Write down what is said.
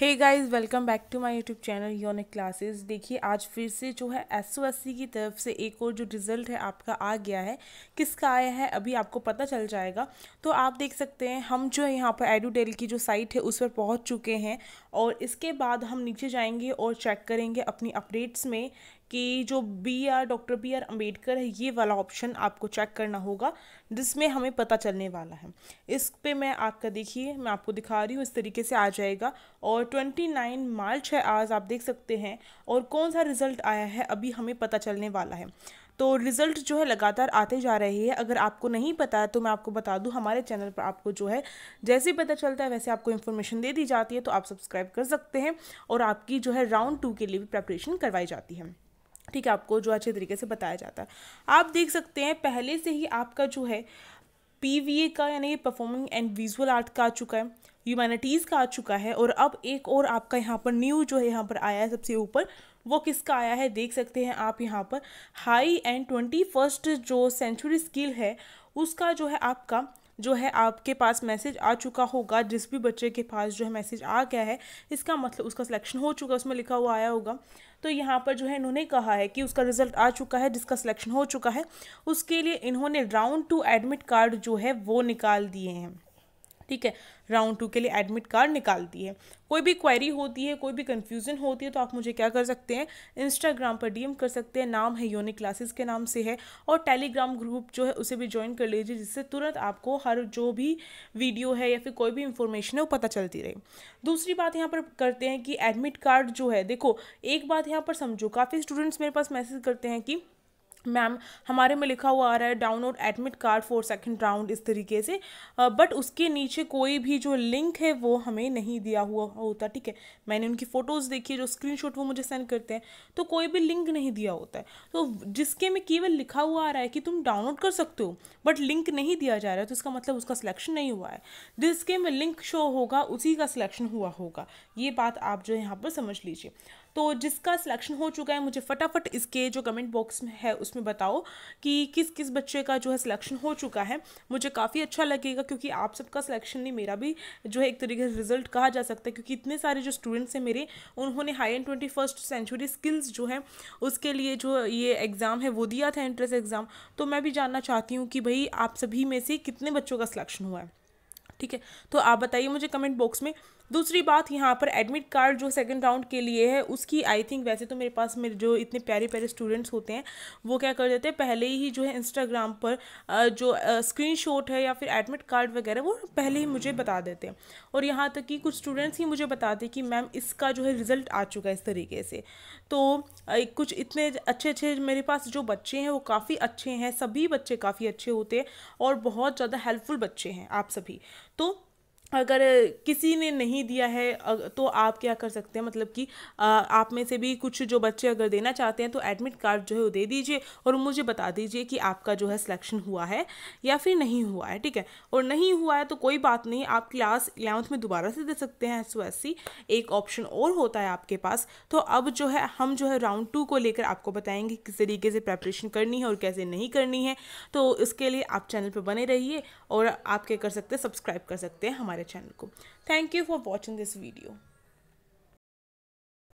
hey guys welcome back to my YouTube channel Yonik classes देखिए आज फिर से जो है एस की तरफ से एक और जो रिज़ल्ट है आपका आ गया है किसका आया है अभी आपको पता चल जाएगा तो आप देख सकते हैं हम जो यहाँ पर एडूटेल की जो साइट है उस पर पहुँच चुके हैं और इसके बाद हम नीचे जाएंगे और चेक करेंगे अपनी अपडेट्स में कि जो B R doctor B R Ambedkar है ये वाला ऑप्शन आपको चेक करना होगा जिसमें हमें पता चलने वाला है इस पे मैं आपका देखिए मैं आपको दिखा रही हूँ इस तरीके से आ जाएगा और ट्वेंटी नाइन मार्च है आज आप देख सकते हैं और कौन सा रिज़ल्ट आया है अभी हमें पता चलने वाला है तो रिज़ल्ट जो है लगातार आते जा रहे हैं अगर आपको नहीं पता है तो मैं आपको बता दूं हमारे चैनल पर आपको जो है जैसे ही पता चलता है वैसे आपको इन्फॉर्मेशन दे दी जाती है तो आप सब्सक्राइब कर सकते हैं और आपकी जो है राउंड टू के लिए भी प्रेपरेशन करवाई जाती है ठीक है आपको जो अच्छे तरीके से बताया जाता है आप देख सकते हैं पहले से ही आपका जो है पी का यानी परफॉर्मिंग एंड विजुअल आर्ट का आ चुका है ह्यूमैनिटीज़ का आ चुका है और अब एक और आपका यहाँ पर न्यू जो है यहाँ पर आया है सबसे ऊपर वो किसका आया है देख सकते हैं आप यहाँ पर हाई एंड ट्वेंटी फर्स्ट जो सेंचुरी स्किल है उसका जो है आपका जो है आपके पास मैसेज आ चुका होगा जिस भी बच्चे के पास जो है मैसेज आ गया है इसका मतलब उसका सिलेक्शन हो चुका है उसमें लिखा हुआ आया होगा तो यहाँ पर जो है इन्होंने कहा है कि उसका रिजल्ट आ चुका है जिसका सिलेक्शन हो चुका है उसके लिए इन्होंने राउंड टू एडमिट कार्ड जो है वो निकाल दिए हैं ठीक है राउंड टू के लिए एडमिट कार्ड निकालती है कोई भी क्वेरी होती है कोई भी कन्फ्यूज़न होती है तो आप मुझे क्या कर सकते हैं इंस्टाग्राम पर डीएम कर सकते हैं नाम है योनिक क्लासेस के नाम से है और टेलीग्राम ग्रुप जो है उसे भी ज्वाइन कर लीजिए जिससे तुरंत आपको हर जो भी वीडियो है या फिर कोई भी इंफॉर्मेशन है वो पता चलती रहे दूसरी बात यहाँ पर करते हैं कि एडमिट कार्ड जो है देखो एक बात यहाँ पर समझो काफ़ी स्टूडेंट्स मेरे पास मैसेज करते हैं कि मैम हमारे में लिखा हुआ आ रहा है download admit card for second round इस तरीके से बट उसके नीचे कोई भी जो लिंक है वो हमें नहीं दिया हुआ होता ठीक है मैंने उनकी फ़ोटोज़ देखी जो स्क्रीनशॉट वो मुझे सेंड करते हैं तो कोई भी लिंक नहीं दिया होता है तो जिसके में केवल लिखा हुआ आ रहा है कि तुम डाउनलोड कर सकते हो बट लिंक नहीं दिया जा रहा है तो इसका मतलब उसका सिलेक्शन नहीं हुआ है जिसके में लिंक शो होगा उसी का सिलेक्शन हुआ होगा ये बात आप जो यहाँ पर समझ लीजिए तो जिसका सिलेक्शन हो चुका है मुझे फटाफट इसके जो कमेंट बॉक्स में है उसमें बताओ कि किस किस बच्चे का जो है सिलेक्शन हो चुका है मुझे काफ़ी अच्छा लगेगा क्योंकि आप सबका सिलेक्शन नहीं मेरा भी जो है एक तरीके से रिजल्ट कहा जा सकता है क्योंकि इतने सारे जो स्टूडेंट्स हैं मेरे उन्होंने high end twenty first century skills जो है उसके लिए जो ये एग्ज़ाम है वो दिया था एंट्रेंस एग्ज़ाम तो मैं भी जानना चाहती हूँ कि भाई आप सभी में से कितने बच्चों का सिलेक्शन हुआ है ठीक है तो आप बताइए मुझे कमेंट बॉक्स में दूसरी बात यहाँ पर एडमिट कार्ड जो सेकंड राउंड के लिए है उसकी आई थिंक वैसे तो मेरे पास मेरे जो इतने प्यारे प्यारे स्टूडेंट्स होते हैं वो क्या कर देते हैं पहले ही जो है इंस्टाग्राम पर जो स्क्रीनशॉट है या फिर एडमिट कार्ड वगैरह वो पहले ही मुझे बता देते हैं और यहाँ तक कि कुछ स्टूडेंट्स ही मुझे बताते कि मैम इसका जो है रिज़ल्ट आ चुका है इस तरीके से तो कुछ इतने अच्छे अच्छे मेरे पास जो बच्चे हैं वो काफ़ी अच्छे हैं सभी बच्चे काफ़ी अच्छे होते हैं और बहुत ज़्यादा हेल्पफुल बच्चे हैं आप सभी Tô अगर किसी ने नहीं दिया है तो आप क्या कर सकते हैं मतलब कि आप में से भी कुछ जो बच्चे अगर देना चाहते हैं तो एडमिट कार्ड जो है वो दे दीजिए और मुझे बता दीजिए कि आपका जो है सिलेक्शन हुआ है या फिर नहीं हुआ है ठीक है और नहीं हुआ है तो कोई बात नहीं आप क्लास इलेवंथ में दोबारा से दे सकते हैं एस एक ऑप्शन और होता है आपके पास तो अब जो है हम जो है राउंड टू को लेकर आपको बताएंगे किस तरीके से प्रेपरेशन करनी है और कैसे नहीं करनी है तो इसके लिए आप चैनल पर बने रहिए और आप क्या कर सकते हैं सब्सक्राइब कर सकते हैं हमारे channel ko thank you for watching this video